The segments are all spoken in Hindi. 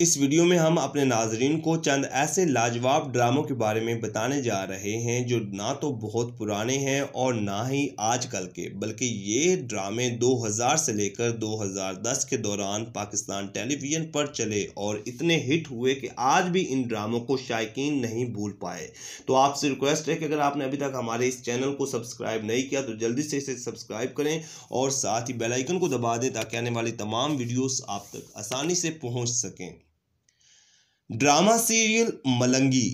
इस वीडियो में हम अपने नाजरीन को चंद ऐसे लाजवाब ड्रामों के बारे में बताने जा रहे हैं जो ना तो बहुत पुराने हैं और ना ही आजकल के बल्कि ये ड्रामे 2000 से लेकर 2010 के दौरान पाकिस्तान टेलीविज़न पर चले और इतने हिट हुए कि आज भी इन ड्रामों को शायक नहीं भूल पाए तो आपसे रिक्वेस्ट है कि अगर आपने अभी तक हमारे इस चैनल को सब्सक्राइब नहीं किया तो जल्दी से इसे सब्सक्राइब करें और साथ ही बेलाइकन को दबा दें ताकि आने वाली तमाम वीडियोज़ आप तक आसानी से पहुँच सकें ड्रामा सीरियल मलंगी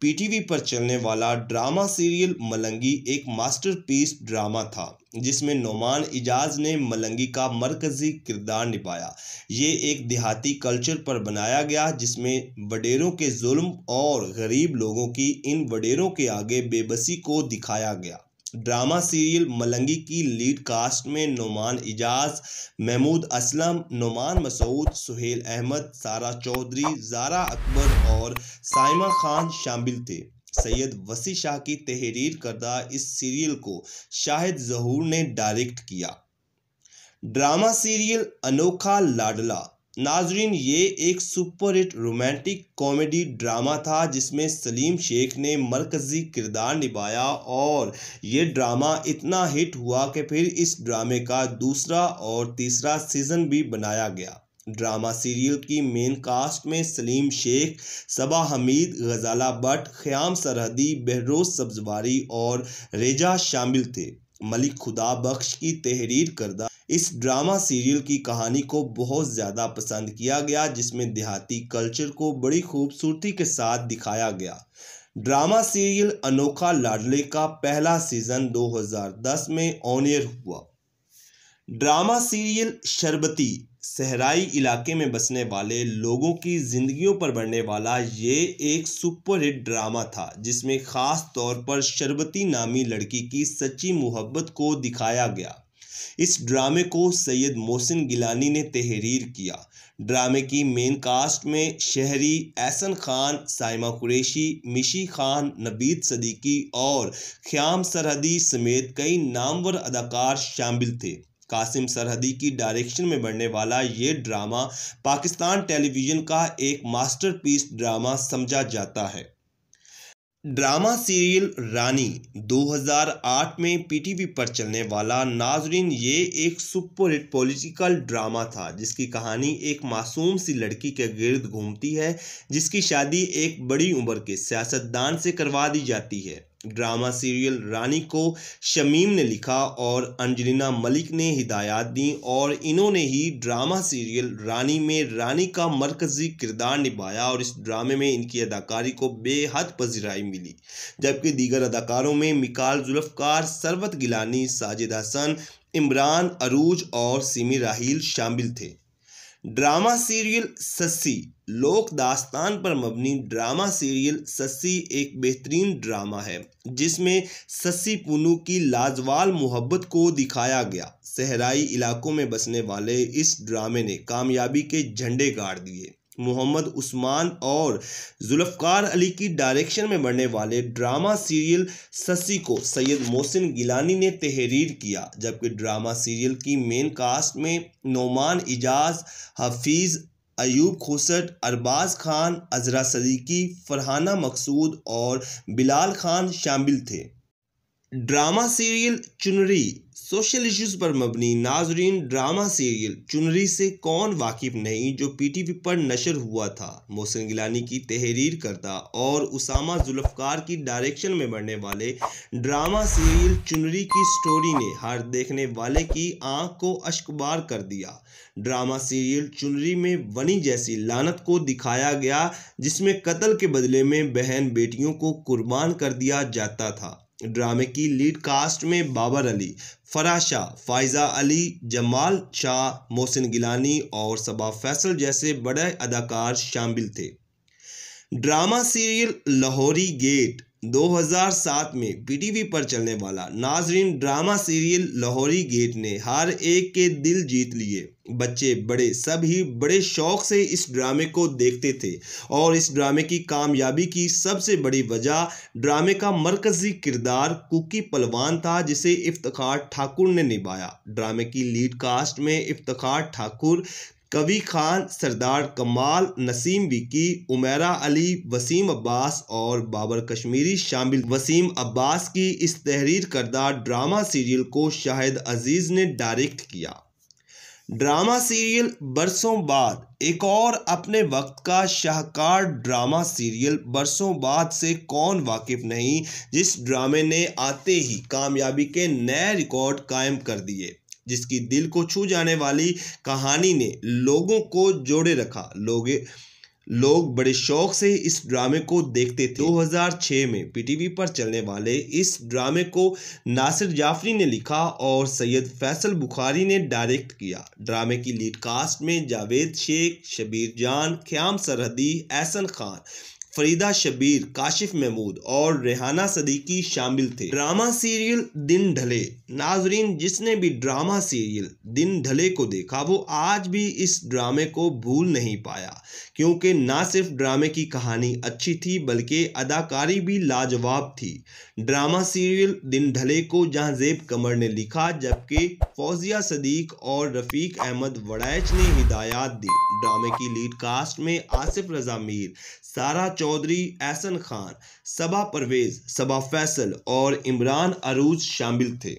पीटीवी पर चलने वाला ड्रामा सीरियल मलंगी एक मास्टरपीस ड्रामा था जिसमें नोमान इजाज ने मलंगी का मरकजी किरदार निभाया ये एक देहाती कल्चर पर बनाया गया जिसमें वडेरों के जुल्म और गरीब लोगों की इन वडेरों के आगे बेबसी को दिखाया गया ड्रामा सीरियल मलंगी की लीड कास्ट में नुमान एजाज महमूद असलम नुमान मसूद सुहेल अहमद सारा चौधरी जारा अकबर और साइमा खान शामिल थे सैयद वसी शाह की तहरीर करदा इस सीरियल को शाहिद जहूर ने डायरेक्ट किया ड्रामा सीरियल अनोखा लाडला नाजरीन ये एक super hit romantic comedy drama था जिसमें सलीम शेख ने मरकज़ी किरदार निभाया और ये ड्रामा इतना हिट हुआ कि फिर इस ड्रामे का दूसरा और तीसरा सीज़न भी बनाया गया ड्रामा सीरियल की मेन कास्ट में सलीम शेख सबा हमीद गजाला भट्ट ख़याम सरहदी बहरोज सब्जवारी और रेजा शामिल थे मलिक खुदा बख्श की तहरीर करदा इस ड्रामा सीरियल की कहानी को बहुत ज़्यादा पसंद किया गया जिसमें देहाती कल्चर को बड़ी खूबसूरती के साथ दिखाया गया ड्रामा सीरियल अनोखा लाडले का पहला सीज़न 2010 में ऑनियर हुआ ड्रामा सीरियल शरबती सहराई इलाके में बसने वाले लोगों की ज़िंदगियों पर बढ़ने वाला ये एक सुपरहिट ड्रामा था जिसमें ख़ास तौर पर शरबती नामी लड़की की सच्ची मोहब्बत को दिखाया गया इस ड्रामे को सैयद मोहसिन गिलानी ने तहरीर किया ड्रामे की मेन कास्ट में शहरी एहसन खान साइमा कुरैशी मिशी खान नबीद सदीकी और ख्याम सरहदी समेत कई नामवर अदाकार शामिल थे कासिम सरहदी की डायरेक्शन में बढ़ने वाला ये ड्रामा पाकिस्तान टेलीविज़न का एक मास्टरपीस ड्रामा समझा जाता है ड्रामा सीरियल रानी 2008 में पीटीवी पर चलने वाला नाजरीन ये एक सुपरहिट पॉलिटिकल ड्रामा था जिसकी कहानी एक मासूम सी लड़की के गिर्द घूमती है जिसकी शादी एक बड़ी उम्र के सियासतदान से करवा दी जाती है ड्रामा सीरियल रानी को शमीम ने लिखा और अंजलिना मलिक ने हिदायत दी और इन्होंने ही ड्रामा सीरियल रानी में रानी का मरकज़ी किरदार निभाया और इस ड्रामे में इनकी अदाकारी को बेहद पजीराई मिली जबकि दीगर अदाकारों में मिकाल जुल्फ़कार सरवत गिलानी साजिद हसन इमरान अरूज और सिमी राहील शामिल थे ड्रामा सीरियल सस्सी लोक दास्तान पर मबनी ड्रामा सीरियल सस्सी एक बेहतरीन ड्रामा है जिसमें सस्सी पुनू की लाजवाल मोहब्बत को दिखाया गया सहराई इलाकों में बसने वाले इस ड्रामे ने कामयाबी के झंडे गाड़ दिए मोहम्मद उस्मान और जुल्फकार अली की डायरेक्शन में बनने वाले ड्रामा सीरियल ससी को सैयद मोहसिन गिलानी ने तहरीर किया जबकि ड्रामा सीरियल की मेन कास्ट में नोमान एजाज हफीज़ अयूब खोसट अरबाज खान अजरा सदीकी फरहाना मकसूद और बिलाल खान शामिल थे drama serial Chunri social issues पर मबनी नाजरीन ड्रामा सीरियल चुनरी से कौन वाकिफ नहीं जो पीटीवी पर नशर हुआ था मोहसिन गिलानी की तहरीर करता और उसामा जुल्फकार की डायरेक्शन में बढ़ने वाले ड्रामा सीरियल चुनरी की स्टोरी ने हर देखने वाले की आंख को अश्कबार कर दिया ड्रामा सीरियल चुनरी में वनी जैसी लानत को दिखाया गया जिसमें कत्ल के बदले में बहन बेटियों को कुर्बान कर दिया जाता था ड्रामे की लीड कास्ट में बाबर अली फरा शाह फायज़ा अली जमाल शाह मोहसिन गिलानी और सबा फैसल जैसे बड़े अदाकार शामिल थे ड्रामा सीरियल लाहौरी गेट 2007 में पीटीवी पर चलने वाला नाजरीन ड्रामा सीरियल लाहौरी गेट ने हर एक के दिल जीत लिए बच्चे बड़े सभी बड़े शौक से इस ड्रामे को देखते थे और इस ड्रामे की कामयाबी की सबसे बड़ी वजह ड्रामे का मरकजी किरदार कुकी पलवान था जिसे इफ्तार ठाकुर ने निभाया ड्रामे की लीड कास्ट में इफ्तार ठाकुर कवि खान सरदार कमाल नसीम विकी उमेरा अली वसीम अब्बास और बाबर कश्मीरी शामिल वसीम अब्बास की इस तहरीर करदा ड्रामा सीरियल को शाहिद अजीज़ ने डायरेक्ट किया ड्रामा सीरियल बरसों बाद एक और अपने वक्त का शाहकार ड्रामा सीरियल बरसों बाद से कौन वाकिफ नहीं जिस ड्रामे ने आते ही कामयाबी के नए रिकॉर्ड कायम कर दिए जिसकी दिल को छू जाने वाली कहानी ने लोगों को जोड़े रखा लोगे लोग बड़े शौक से इस ड्रामे को देखते थे 2006 में पीटीवी पर चलने वाले इस ड्रामे को नासिर जाफरी ने लिखा और सैयद फैसल बुखारी ने डायरेक्ट किया ड्रामे की लीड कास्ट में जावेद शेख शबीर जान ख्याम सरहदी एहसन खान फरीदा शबीर काशिफ महमूद और रेहाना सदीकी शामिल थे ड्रामा सीरियल दिन ढले नाजरीन जिसने भी ड्रामा सीरियल दिन ढले को देखा वो आज भी इस ड्रामे को भूल नहीं पाया क्योंकि ना सिर्फ ड्रामे की कहानी अच्छी थी बल्कि अदाकारी भी लाजवाब थी ड्रामा सीरियल दिन ढले को जहां जेब कमर ने लिखा जबकि फौजिया सदीक और रफ़ीक अहमद वड़ैच ने हिदायत दी ड्रामे की लीड कास्ट में आसिफ रजा मीर सारा चौ चौधरी एहसन खान सबा परवेज सबा फैसल और इमरान अरूज शामिल थे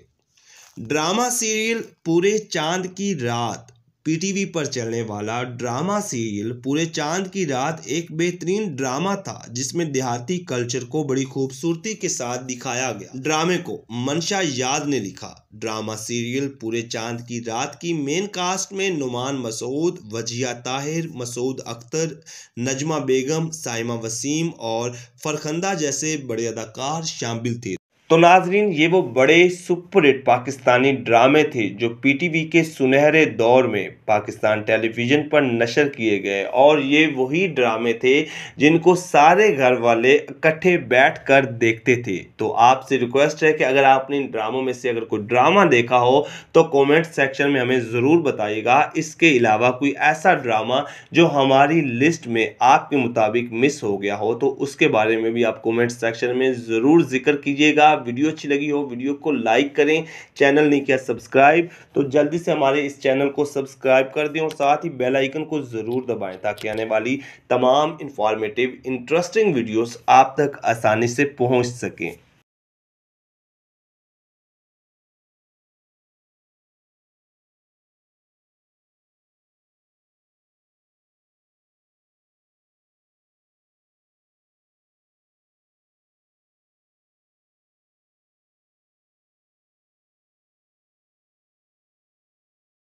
ड्रामा सीरियल पूरे चांद की रात पीटीवी पर चलने वाला ड्रामा सीरियल पूरे चांद की रात एक बेहतरीन ड्रामा था जिसमें देहाती कल्चर को बड़ी खूबसूरती के साथ दिखाया गया ड्रामे को मनशा याद ने लिखा ड्रामा सीरियल पूरे चांद की रात की मेन कास्ट में नुमान मसूद वजिया ताहिर मसूद अख्तर नजमा बेगम साइमा वसीम और फरखंदा जैसे बड़े अदाकार शामिल थे तो नाजरीन ये वो बड़े सुपरहिट पाकिस्तानी ड्रामे थे जो पीटीवी के सुनहरे दौर में पाकिस्तान टेलीविज़न पर नशर किए गए और ये वही ड्रामे थे जिनको सारे घर वाले इकट्ठे बैठ कर देखते थे तो आपसे रिक्वेस्ट है कि अगर आपने इन ड्रामों में से अगर कोई ड्रामा देखा हो तो कमेंट सेक्शन में हमें ज़रूर बताइएगा इसके अलावा कोई ऐसा ड्रामा जो हमारी लिस्ट में आपके मुताबिक मिस हो गया हो तो उसके बारे में भी आप कॉमेंट सेक्शन में ज़रूर जिक्र कीजिएगा वीडियो अच्छी लगी हो वीडियो को लाइक करें चैनल नहीं किया सब्सक्राइब तो जल्दी से हमारे इस चैनल को सब्सक्राइब कर दें और साथ ही बेल आइकन को ज़रूर दबाएं ताकि आने वाली तमाम इंफॉर्मेटिव इंटरेस्टिंग वीडियोस आप तक आसानी से पहुंच सकें